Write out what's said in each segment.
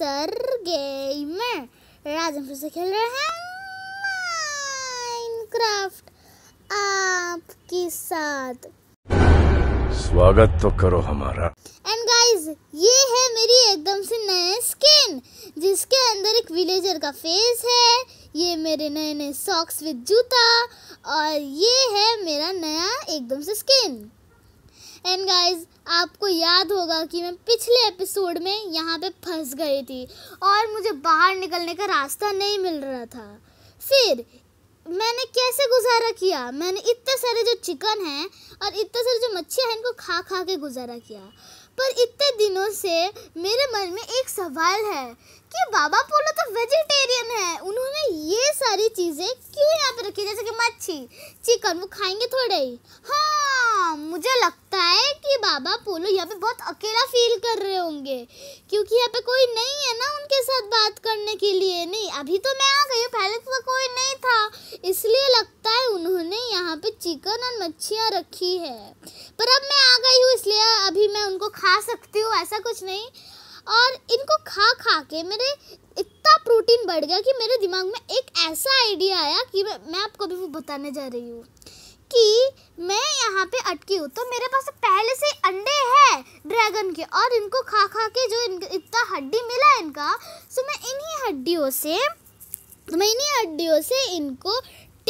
Sir game में हम फिर से खेल रहे हैं माइनक्राफ्ट आपके साथ स्वागत तो करो हमारा एंड गाइस ये है मेरी एकदम से नए स्किन जिसके अंदर एक विलेजर का फेस है ये मेरे नए नए सॉक्स विद जूता और ये है मेरा नया एकदम से स्किन एंड गाइस आपको याद होगा कि मैं पिछले एपिसोड में यहाँ पे फंस गई थी और मुझे बाहर निकलने का रास्ता नहीं मिल रहा था फिर मैंने कैसे गुजारा किया मैंने इतने सारे जो चिकन हैं और इतने सारे जो मच्छियाँ हैं इनको खा खा के गुजारा किया पर इतने दिनों से मेरे मन में एक सवाल है कि बाबा पोलो तो वेजिटेरियन है उन्होंने ये सारी चीज़ें क्यों यहाँ पे रखी जैसे कि मच्छी चिकन वो खाएंगे थोड़े ही हाँ मुझे लगता है कि बाबा पोलो यहाँ पे बहुत अकेला फील कर रहे होंगे क्योंकि यहाँ पे कोई नहीं है ना उनके साथ बात करने के लिए नहीं अभी तो मैं आ गई हूँ पहले तो कोई नहीं था इसलिए लगता है उन्होंने यहाँ पे चिकन और मच्छियाँ रखी है पर अब मैं आ गई हूँ इसलिए अभी मैं उनको खा सकती हूँ ऐसा कुछ नहीं और इनको खा खा के मेरे इतना प्रोटीन बढ़ गया कि मेरे दिमाग में एक ऐसा आइडिया आया कि मैं, मैं आपको भी वो बताने जा रही हूँ कि मैं यहाँ पे अटकी हूँ तो मेरे पास पहले से अंडे हैं ड्रैगन के और इनको खा खा के जो इतना हड्डी मिला इनका सो तो मैं इन्हीं हड्डियों से तो मैं इन्हीं हड्डियों से इनको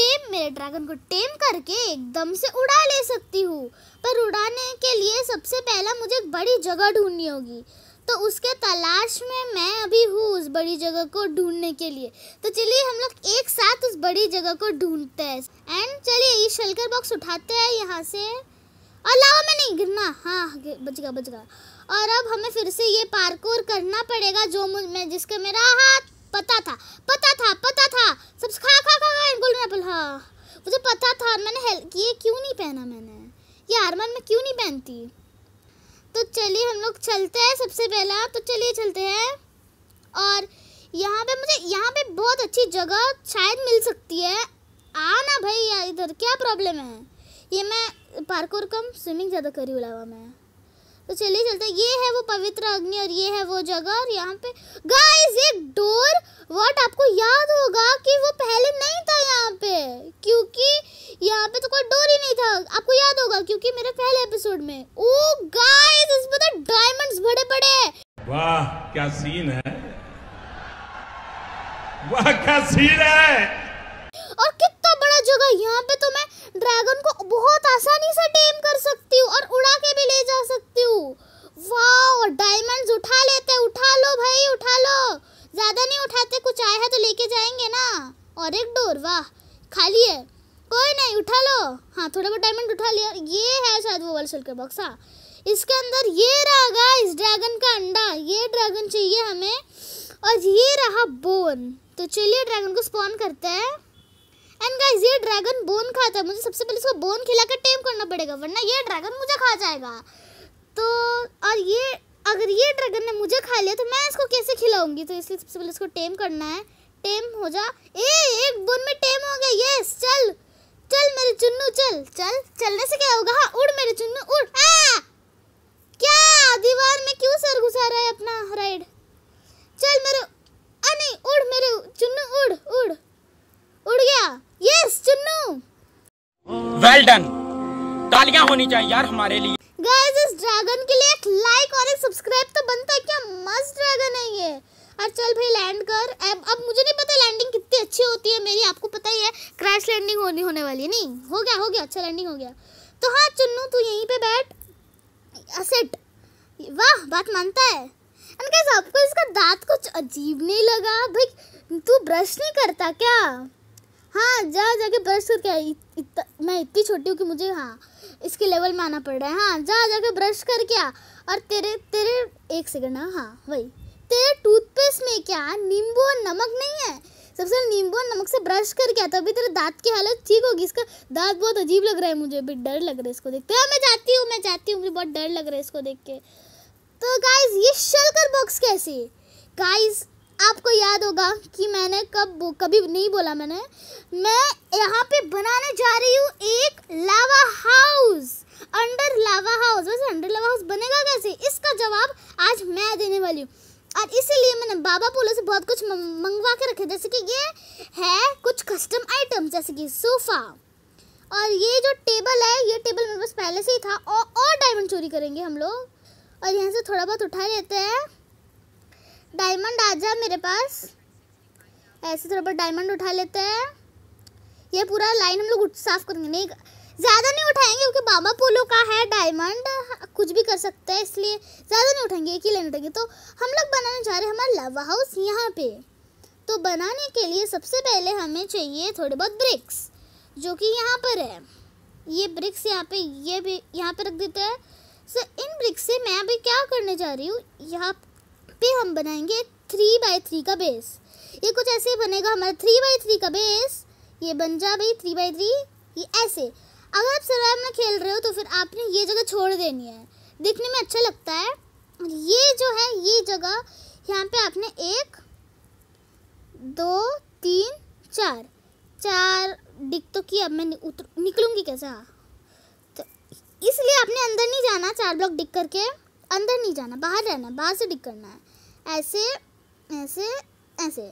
टेम मेरे ड्रैगन को टेम करके एकदम से उड़ा ले सकती हूँ पर उड़ाने के लिए सबसे पहला मुझे एक बड़ी जगह ढूंढनी होगी तो उसके तलाश में मैं अभी हूँ उस बड़ी जगह को ढूंढने के लिए तो चलिए हम लोग एक साथ उस बड़ी जगह को ढूंढते हैं एंड चलिए ये शेल्कर बॉक्स उठाते हैं यहाँ से और लावा में नहीं गिरना हाँ बच गया बच गया और अब हमें फिर से ये पार्कोर करना पड़ेगा जो मैं जिसका मेरा हाथ पता था पता था पता था सब खा खा खा खा हाँ मुझे पता था मैंने हेल्प ये क्यों नहीं पहना मैंने ये आर्मन में क्यों नहीं पहनती तो चलिए हम लोग चलते हैं सबसे पहला तो चलिए चलते हैं और यहाँ पे मुझे यहाँ पे बहुत अच्छी जगह शायद मिल सकती है आना भाई यार इधर क्या प्रॉब्लम है ये मैं पार्कोर कम स्विमिंग ज़्यादा करी बुलावा मैं तो चलिए चलते हैं ये है वो पवित्र अग्नि और ये है वो जगह और यहाँ पे गाइस एक डोर व्हाट आपको याद होगा कि वो पहले नहीं था यहाँ पे क्योंकि यहाँ पे तो कोई डोर ही नहीं था आपको याद होगा क्योंकि मेरे पहले एपिसोड में ओ oh, गाइस इसमें तो डायमंड्स बड़े बड़े वाह क्या सीन है वाह क्या सीन है और कितना बड़ा जगह यहाँ पे तो मैं ड्रैगन को बहुत आसानी से टेम कर सकती ज़्यादा नहीं उठाते कुछ आया है तो लेके जाएंगे ना और एक डोर वाह खाली है कोई नहीं उठा लो हाँ थोड़ा बहुत डायमंड उठा लिया ये है शायद वो वाला सिल्कर बॉक्स हाँ इसके अंदर ये रहा गाइस ड्रैगन का अंडा ये ड्रैगन चाहिए हमें और ये रहा बोन तो चलिए ड्रैगन को स्पॉन करते हैं एंड गाइस ये ड्रैगन बोन खाता है मुझे सबसे पहले इसको बोन खिलाकर टेम करना पड़ेगा वरना ये ड्रैगन मुझे खा जाएगा तो और ये अगर ये ड्रैगन ने मुझे खा लिया तो मैं इसको कैसे खिलाऊंगी तो इसलिए सबसे पहले इसको टेम करना है टेम हो जा ए एक बुन में टेम हो गया यस चल चल मेरे चुन्नू चल चल चलने से क्या होगा हाँ उड़ मेरे चुन्नू उड़ आ! क्या दीवार में क्यों सर घुसा रहा है अपना राइड चल मेरे आ नहीं उड़ मेरे चुन्नू उड़ उड़ उड़ गया यस चुन्नू वेल डन तालियां होनी चाहिए यार हमारे लिए गाइस इस ड्रैगन के लिए एक लाइक और एक सब्सक्राइब तो बनता है क्या मस्त ड्रैगन है ये और चल भाई लैंड कर अब अब मुझे नहीं पता लैंडिंग कितनी अच्छी होती है मेरी आपको पता ही है क्रैश लैंडिंग होनी होने वाली है नहीं हो गया हो गया अच्छा लैंडिंग हो गया तो हाँ चुन्नू तू यहीं पे बैठ असेट वाह बात मानता है एंड गाइस आपको इसका दांत कुछ अजीब नहीं लगा भाई तू ब्रश नहीं करता क्या हाँ जा जाके ब्रश करके आई इतना मैं इतनी छोटी हूँ कि मुझे हाँ इसके लेवल में आना पड़ रहा है हाँ जा जाके ब्रश करके आ और तेरे तेरे एक सेकंड हाँ हाँ वही तेरे टूथपेस्ट में क्या नींबू और नमक नहीं है सबसे नींबू और नमक से ब्रश करके आ तभी तेरे दांत की हालत ठीक होगी इसका दांत बहुत अजीब लग रहा है मुझे अभी डर लग रहा है इसको देखते हाँ मैं जाती हूँ मैं जाती हूँ मुझे बहुत डर लग रहा है इसको देख के तो गाइज ये शलकर बॉक्स कैसी गाइज आपको याद होगा कि मैंने कब कभी नहीं बोला मैंने मैं यहाँ पे बनाने जा रही हूँ एक lava house under lava house वैसे अंडर लावा हाउस बनेगा कैसे इसका जवाब आज मैं देने वाली हूँ और इसीलिए मैंने बाबा पोलो से बहुत कुछ मंगवा के रखे जैसे कि ये है कुछ कस्टम आइटम जैसे कि सोफ़ा और ये जो टेबल है ये टेबल मेरे पास पहले से ही था और, और डायमंड चोरी करेंगे हम लोग और यहाँ से थोड़ा बहुत उठा लेते हैं डायमंड आ जा मेरे पास ऐसे थोड़ा बहुत डायमंड उठा लेते हैं ये पूरा लाइन हम लोग साफ करेंगे नहीं ज़्यादा नहीं उठाएंगे क्योंकि बाबा पोलो का है डायमंड कुछ भी कर सकते हैं इसलिए ज़्यादा नहीं उठाएंगे एक ही लाइन उठाएंगे तो हम लोग बनाने जा रहे हैं हमारा लव हाउस यहाँ पे तो बनाने के लिए सबसे पहले हमें चाहिए थोड़े बहुत ब्रिक्स जो कि यहाँ पर है ये ब्रिक्स यहाँ पे ये भी यहाँ पे रख देते हैं सर इन ब्रिक्स से मैं अभी क्या करने जा रही हूँ यहाँ पे हम बनाएंगे थ्री बाई थ्री का बेस ये कुछ ऐसे बनेगा हमारा थ्री बाई थ्री का बेस ये बन जा भाई थ्री बाई थ्री ये ऐसे अगर आप सर्वाइव में खेल रहे हो तो फिर आपने ये जगह छोड़ देनी है देखने में अच्छा लगता है ये जो है ये जगह यहाँ पे आपने एक दो तीन चार चार डिग तो किया अब मैं उतर निकलूँगी कैसे हाँ तो इसलिए आपने अंदर नहीं जाना चार ब्लॉक डिग करके अंदर नहीं जाना बाहर रहना बाहर से डिग करना है ऐसे ऐसे ऐसे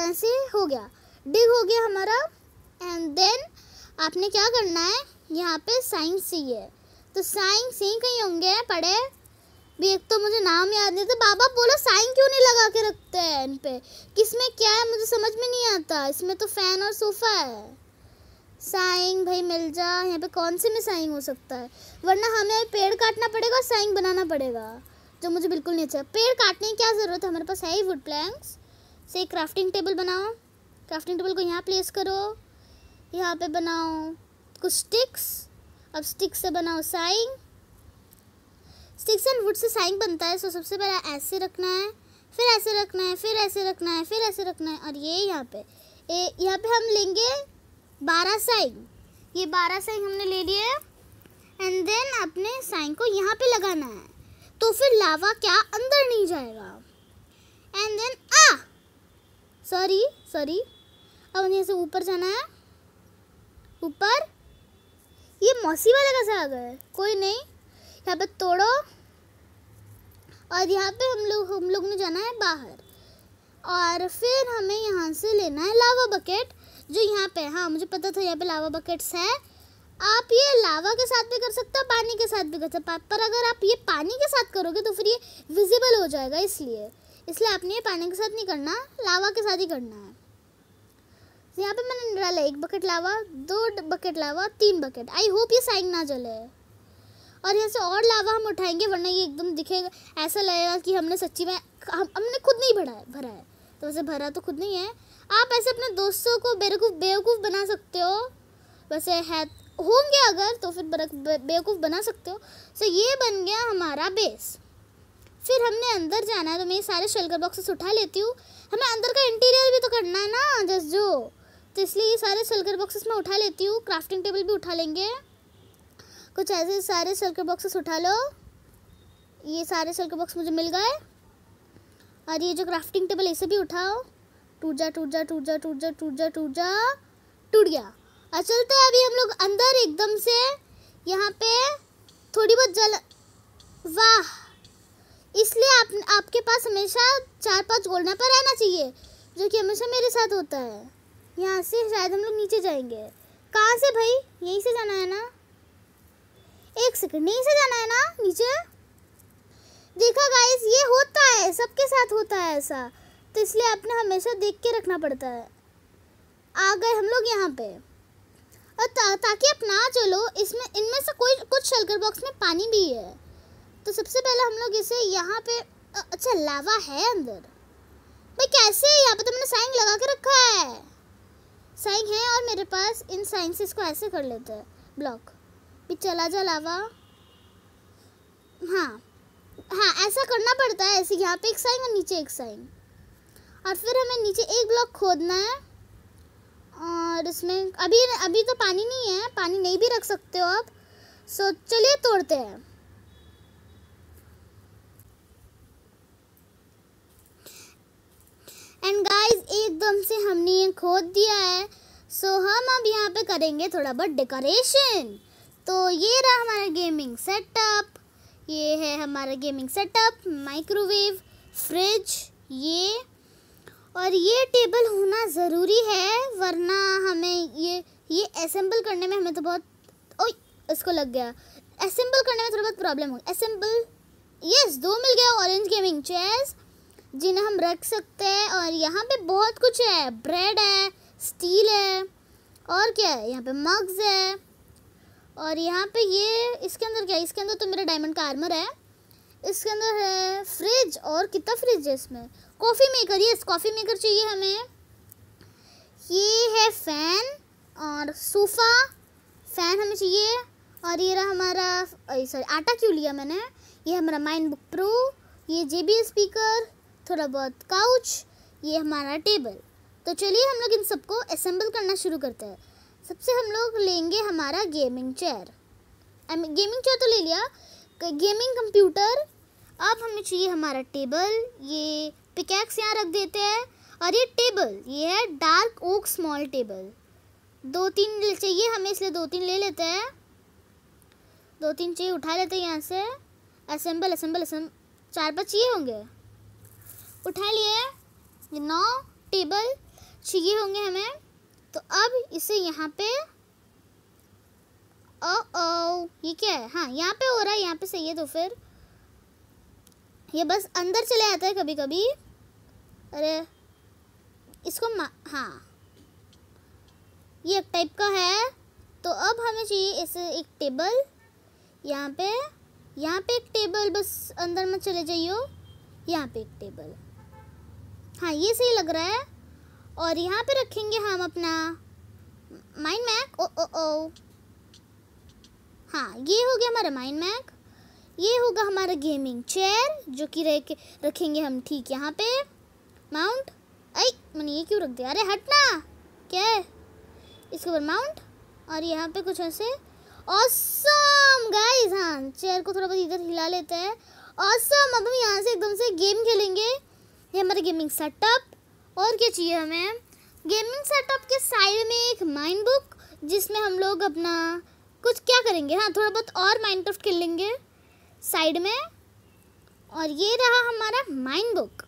ऐसे हो गया डिग हो गया हमारा एंड देन आपने क्या करना है यहाँ पे साइंस सी है तो साइंस सी कहीं होंगे पढ़े भी एक तो मुझे नाम याद नहीं था बाबा बोलो साइन क्यों नहीं लगा के रखते हैं इन पे में क्या है मुझे समझ में नहीं आता इसमें तो फैन और सोफा है साइन भाई मिल जा यहाँ पे कौन से में साइन हो सकता है वरना हमें पेड़ काटना पड़ेगा और साइन बनाना पड़ेगा जो मुझे बिल्कुल नहीं अच्छा पेड़ काटने की क्या ज़रूरत है हमारे पास है ही वुड प्लैंक्स से क्राफ्टिंग टेबल बनाओ क्राफ्टिंग टेबल को यहाँ प्लेस करो यहाँ पे बनाओ कुछ स्टिक्स अब स्टिक्स से बनाओ साइंग स्टिक्स एंड वुड से साइंग बनता है सो सबसे पहले ऐसे रखना है फिर ऐसे रखना है फिर ऐसे रखना है फिर ऐसे रखना है और ये यहाँ पे यहाँ पे हम लेंगे बारह साइंग ये बारह साइंग हमने ले लिए एंड देन अपने साइंग को यहाँ पे लगाना है तो फिर लावा क्या अंदर नहीं जाएगा and then uh sorry sorry अब यहाँ से ऊपर जाना है ऊपर ये मौसी वाला कैसे आ गए कोई नहीं यहाँ पे तोड़ो और यहाँ पे हम लोग हम लोग ने जाना है बाहर और फिर हमें यहाँ से लेना है लावा बकेट जो यहाँ पे हाँ मुझे पता था यहाँ पे लावा बकेट्स है आप ये लावा के साथ भी कर सकते हो पानी के साथ भी कर सकते हो पर अगर आप ये पानी के साथ करोगे तो फिर ये विजिबल हो जाएगा इसलिए इसलिए आपने ये पानी के साथ नहीं करना लावा के साथ ही करना है तो यहाँ पे मैंने डाला एक बकेट लावा दो बकेट लावा तीन बकेट आई होप ये साइंग ना जले और यहाँ से और लावा हम उठाएंगे वरना ये एकदम दिखेगा ऐसा लगेगा कि हमने सच्ची में हम हमने खुद नहीं भरा है भरा है तो वैसे भरा तो खुद नहीं है आप ऐसे अपने दोस्तों को बेवकूफ़ बेवकूफ़ बना सकते हो वैसे है होंगे अगर तो फिर बेवकूफ़ बना सकते हो सो ये बन गया हमारा बेस फिर हमने अंदर जाना है तो मैं ये सारे शेल्कर बॉक्सेस उठा लेती हूँ हमें अंदर का इंटीरियर भी तो करना है ना जस जो तो इसलिए ये सारे शेल्कर बॉक्सेस मैं उठा लेती हूँ क्राफ्टिंग टेबल भी उठा लेंगे कुछ ऐसे सारे शेल्कर बॉक्सेस उठा लो ये सारे शेल्कर बॉक्स मुझे मिल गए और ये जो क्राफ्टिंग टेबल इसे भी उठाओ टूट जा टूट जा टूट जा टूट जा टूट जा टूट जा टूट गया और चलते हैं अभी हम लोग और एकदम से यहाँ पे थोड़ी बहुत जल वाह इसलिए आप आपके पास हमेशा चार पांच गोल्डन पर रहना चाहिए जो कि हमेशा मेरे साथ होता है यहाँ से शायद हम लोग नीचे जाएंगे कहाँ से भाई यहीं से जाना है ना एक सेकंड यहीं से जाना है ना नीचे देखा गाइस ये होता है सबके साथ होता है ऐसा तो इसलिए आपने हमेशा देख के रखना पड़ता है आ गए हम लोग यहाँ पे ता, ताकि आप ना चलो इसमें इनमें से कोई कुछ शलकर बॉक्स में पानी भी है तो सबसे पहले हम लोग इसे यहाँ पे अच्छा लावा है अंदर भाई कैसे यहाँ पे तो मैंने साइंग लगा के रखा है साइंग है और मेरे पास इन साइंग से इसको ऐसे कर लेते हैं ब्लॉक भी चला जा लावा हाँ हाँ ऐसा करना पड़ता है ऐसे यहाँ पे एक साइंग और नीचे एक साइंग और फिर हमें नीचे एक ब्लॉक खोदना है और इसमें अभी अभी तो पानी नहीं है पानी नहीं भी रख सकते हो आप सो चलिए तोड़ते हैं एंड गाइस एकदम से हमने ये खोद दिया है सो so, हम अब यहाँ पे करेंगे थोड़ा बहुत डेकोरेशन तो ये रहा हमारा गेमिंग सेटअप ये है हमारा गेमिंग सेटअप माइक्रोवेव फ्रिज ये और ये टेबल होना ज़रूरी है वरना हमें ये ये असम्बल करने में हमें तो बहुत ओ इसको लग गया असम्बल करने में थोड़ा बहुत प्रॉब्लम होगी असम्बल यस दो मिल गया ऑरेंज गेमिंग चेयर्स जिन्हें हम रख सकते हैं और यहाँ पे बहुत कुछ है ब्रेड है स्टील है और क्या है यहाँ पे मग्स है और यहाँ पे ये इसके अंदर क्या है इसके अंदर तो मेरा डायमंड का आर्मर है इसके अंदर है फ्रिज और कितना फ्रिज है इसमें कॉफ़ी मेकर ये कॉफ़ी मेकर चाहिए हमें ये है फ़ैन और सोफ़ा फ़ैन हमें चाहिए और ये रहा हमारा सॉरी आटा क्यों लिया मैंने ये हमारा माइंड बुक प्रो ये जे स्पीकर थोड़ा बहुत काउच ये हमारा टेबल तो चलिए हम लोग इन सबको असेंबल करना शुरू करते हैं सबसे हम लोग लेंगे हमारा गेमिंग चेयर गेमिंग चेयर तो ले लिया गेमिंग कंप्यूटर अब हमें चाहिए हमारा टेबल ये पिकैक्स यहाँ रख देते हैं और ये टेबल ये है डार्क ओक स्मॉल टेबल दो तीन चाहिए हमें इसलिए दो तीन ले लेते हैं दो तीन चाहिए उठा लेते हैं यहाँ से असेंबल असेंबल असम चार पाँच चाहिए होंगे उठा लिए नौ टेबल चाहिए होंगे हमें तो अब इसे यहाँ पे ओ ओ ये क्या है हाँ यहाँ पे हो रहा है यहाँ पे सही है तो फिर ये बस अंदर चले आता है कभी कभी अरे इसको हाँ ये एक टाइप का है तो अब हमें चाहिए ऐसे एक टेबल यहाँ पे यहाँ पे एक टेबल बस अंदर में चले जाइयो यहाँ पे एक टेबल हाँ ये सही लग रहा है और यहाँ पे रखेंगे हम अपना माइंड मैक ओ ओ ओ हाँ ये हो गया हमारा माइंड मैक ये होगा हमारा गेमिंग चेयर जो कि रख रखेंगे हम ठीक यहाँ पे माउंट आई मैंने ये क्यों रख दिया अरे हटना क्या है इसके ऊपर माउंट और यहाँ पे कुछ ऐसे ऑसम गाइस हाँ चेयर को थोड़ा बहुत इधर हिला लेते हैं ऑसम अब हम यहाँ से एकदम से गेम खेलेंगे ये हमारा गेमिंग सेटअप और क्या चाहिए हमें गेमिंग सेटअप के साइड में एक माइंड बुक जिसमें हम लोग अपना कुछ क्या करेंगे हाँ थोड़ा बहुत और माइंड क्राफ्ट खेल लेंगे साइड में और ये रहा हमारा माइंड बुक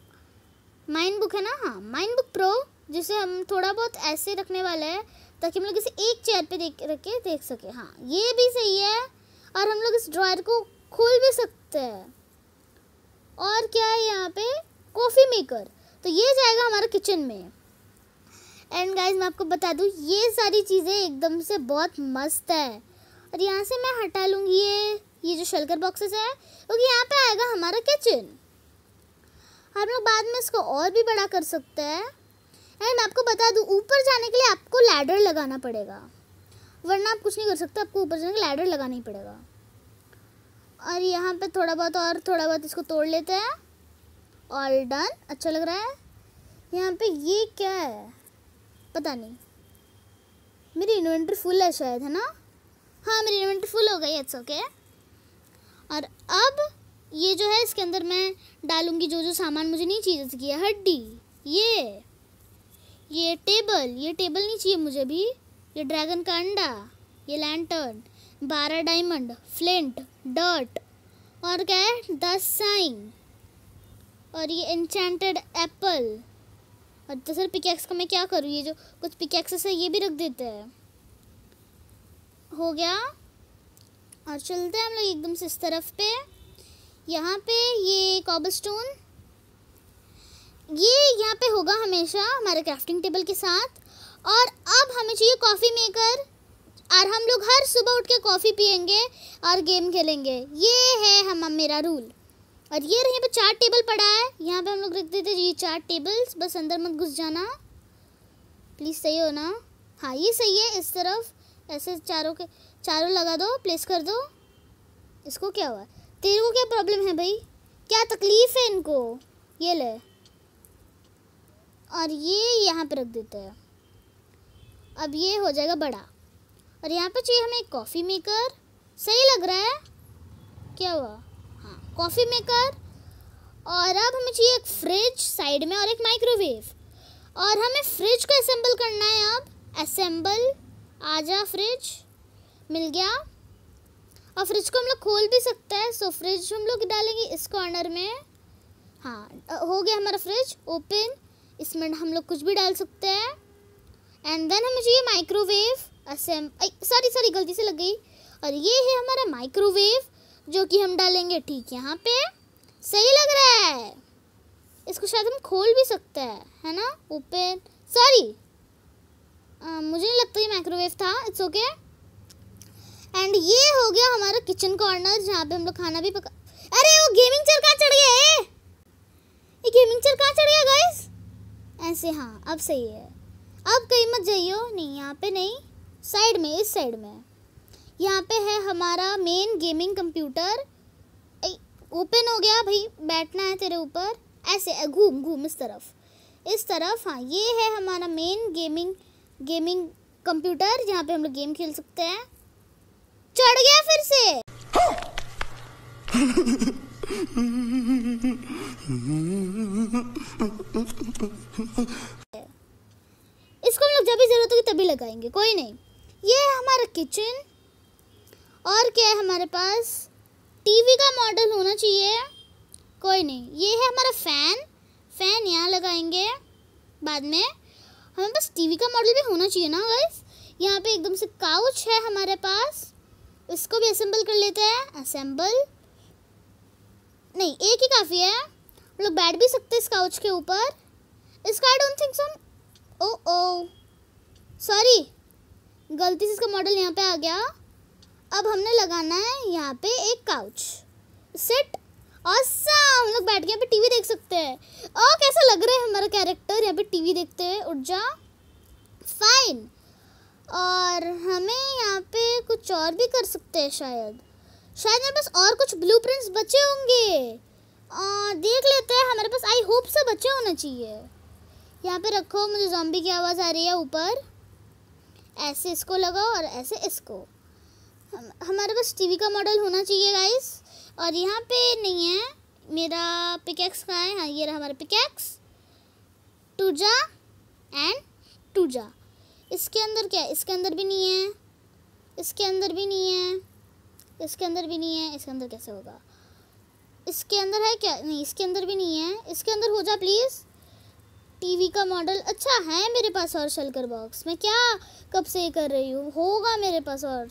माइंड बुक है ना हाँ माइंड बुक प्रो जिसे हम थोड़ा बहुत ऐसे रखने वाला है ताकि हम लोग इसे एक चेयर पे देख रख के देख सके हाँ ये भी सही है और हम लोग इस ड्रॉयर को खोल भी सकते हैं और क्या है यहाँ पे कॉफ़ी मेकर तो ये जाएगा हमारा किचन में एंड गाइज मैं आपको बता दूँ ये सारी चीज़ें एकदम से बहुत मस्त है और यहाँ से मैं हटा लूँगी ये ये जो शलकर बॉक्सेस है क्योंकि यहाँ पे आएगा हमारा किचन हम लोग बाद में इसको और भी बड़ा कर सकते हैं एंड मैं आपको बता दूँ ऊपर जाने के लिए आपको लैडर लगाना पड़ेगा वरना आप कुछ नहीं कर सकते आपको ऊपर जाने के लिए लैडर लगाना ही पड़ेगा और यहाँ पे थोड़ा बहुत और थोड़ा बहुत इसको तोड़ लेते हैं ऑल डन अच्छा लग रहा है यहाँ पे ये क्या है पता नहीं मेरी इन्वेंटर फुल है शायद है ना हाँ मेरी इन्वेंट फुल हो गई इट्स ओके और अब ये जो है इसके अंदर मैं डालूंगी जो जो सामान मुझे नहीं चाहिए जैसे कि हड्डी ये ये टेबल ये टेबल नहीं चाहिए मुझे भी ये ड्रैगन का अंडा ये लैंटर्न बारह डायमंड फ्लिंट डर्ट और क्या है दस साइन और ये इंचेंटेड एप्पल और तो सर पिकैक्स का मैं क्या करूँ ये जो कुछ पिकैक्सेस है ये भी रख देते हैं हो गया और चलते हैं हम लोग एकदम से इस तरफ पे यहाँ पे ये कॉबल स्टोन ये यहाँ पे होगा हमेशा हमारे क्राफ्टिंग टेबल के साथ और अब हमें चाहिए कॉफ़ी मेकर और हम लोग हर सुबह उठ के कॉफ़ी पियेंगे और गेम खेलेंगे ये है हम मेरा रूल और ये यहाँ पे चार टेबल पड़ा है यहाँ पे हम लोग रख देते ये चार टेबल्स बस अंदर मत घुस जाना प्लीज़ सही हो ना हाँ ये सही है इस तरफ ऐसे चारों के चारों लगा दो प्लेस कर दो इसको क्या हुआ तेरे को क्या प्रॉब्लम है भाई क्या तकलीफ़ है इनको ये ले और ये यहाँ पर रख देते हैं अब ये हो जाएगा बड़ा और यहाँ पर चाहिए हमें कॉफ़ी मेकर सही लग रहा है क्या हुआ हाँ कॉफ़ी मेकर और अब हमें चाहिए एक फ्रिज साइड में और एक माइक्रोवेव और हमें फ्रिज को असेंबल करना है अब असेंबल आ जा फ्रिज मिल गया और फ्रिज को हम लोग खोल भी सकते हैं सो फ्रिज हम लोग डालेंगे इस कॉर्नर में हाँ हो गया हमारा फ्रिज ओपन इसमें हम लोग कुछ भी डाल सकते हैं एंड देन हमें चाहिए माइक्रोवेव असम सॉरी सॉरी गलती से लग गई और ये है हमारा माइक्रोवेव जो कि हम डालेंगे ठीक यहाँ पे सही लग रहा है इसको शायद हम खोल भी सकते हैं है ना ओपन सॉरी आ, मुझे नहीं लगता ये माइक्रोवेव था इट्स ओके एंड ये हो गया हमारा किचन कॉर्नर जहाँ पे हम लोग खाना भी पका अरे वो गेमिंग चेयर कहाँ चढ़ गया ए ये गेमिंग चेयर कहाँ चढ़ गया गाइस ऐसे हाँ अब सही है अब कहीं मत जाइयो नहीं यहाँ पे नहीं साइड में इस साइड में यहाँ पे है हमारा मेन गेमिंग कंप्यूटर ओपन हो गया भाई बैठना है तेरे ऊपर ऐसे घूम घूम इस तरफ इस तरफ हाँ ये है हमारा मेन गेमिंग गेमिंग कंप्यूटर जहाँ पे हम लोग गेम खेल सकते हैं चढ़ गया फिर से इसको हम लोग जब भी ज़रूरत होगी तभी लगाएंगे कोई नहीं ये है हमारा किचन और क्या है हमारे पास टीवी का मॉडल होना चाहिए कोई नहीं ये है हमारा फ़ैन फ़ैन यहाँ लगाएंगे बाद में हमें बस टीवी का मॉडल भी होना चाहिए ना गाइस यहाँ पे एकदम से काउच है हमारे पास इसको भी असेंबल कर लेते हैं असेंबल नहीं एक ही काफ़ी है हम लोग बैठ भी सकते हैं इस काउच के ऊपर इसका I don't think some oh oh sorry गलती से इसका मॉडल यहाँ पे आ गया अब हमने लगाना है यहाँ पे एक काउच सेट हम लोग बैठ के यहाँ पे टीवी देख सकते हैं ओ कैसा लग रहा है हमारा कैरेक्टर यहाँ पे टीवी देखते हैं उठ जा फाइन और हमें यहाँ पे कुछ और भी कर सकते हैं शायद शायद मेरे पास और कुछ ब्लू बचे होंगे और देख लेते हैं हमारे पास आई होप से बच्चे होना चाहिए यहाँ पे रखो मुझे जॉम्बी की आवाज़ आ रही है ऊपर ऐसे इसको लगाओ और ऐसे इसको हम, हमारे पास टीवी का मॉडल होना चाहिए गाइस और यहाँ पे नहीं है मेरा पिकेक्स कहाँ है हाँ ये रहा हमारा पिकेक्स टूजा एंड टूजा इसके अंदर क्या है इसके अंदर भी नहीं है इसके अंदर भी नहीं है इसके अंदर भी नहीं है इसके अंदर कैसे होगा इसके अंदर है क्या नहीं इसके अंदर भी नहीं है इसके अंदर हो जा प्लीज़ टीवी का मॉडल अच्छा है मेरे पास और शलकर बॉक्स मैं क्या कब से कर रही हूँ होगा मेरे पास और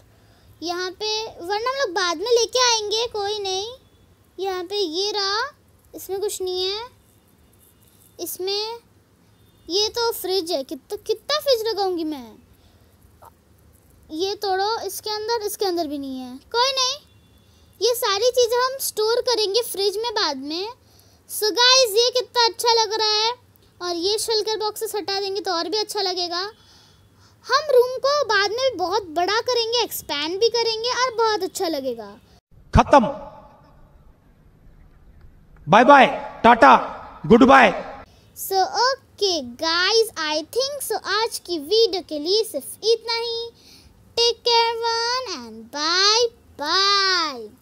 यहाँ पे वरना हम लोग बाद में लेके आएंगे कोई नहीं यहाँ पे ये रहा इसमें कुछ नहीं है इसमें ये तो फ्रिज है कितना कितना फ्रिज लगाऊंगी मैं ये तोड़ो इसके अंदर इसके अंदर भी नहीं है कोई नहीं ये सारी चीज़ें हम स्टोर करेंगे फ्रिज में बाद में सो गाइस ये कितना अच्छा लग रहा है और ये शलकर बॉक्सेस हटा देंगे तो और भी अच्छा लगेगा हम रूम को बाद में बहुत बड़ा करेंगे एक्सपैंड भी करेंगे और बहुत अच्छा लगेगा खत्म bye bye tata good bye so okay guys I think so आज की वीडियो के लिए सिर्फ इतना ही take care one and bye bye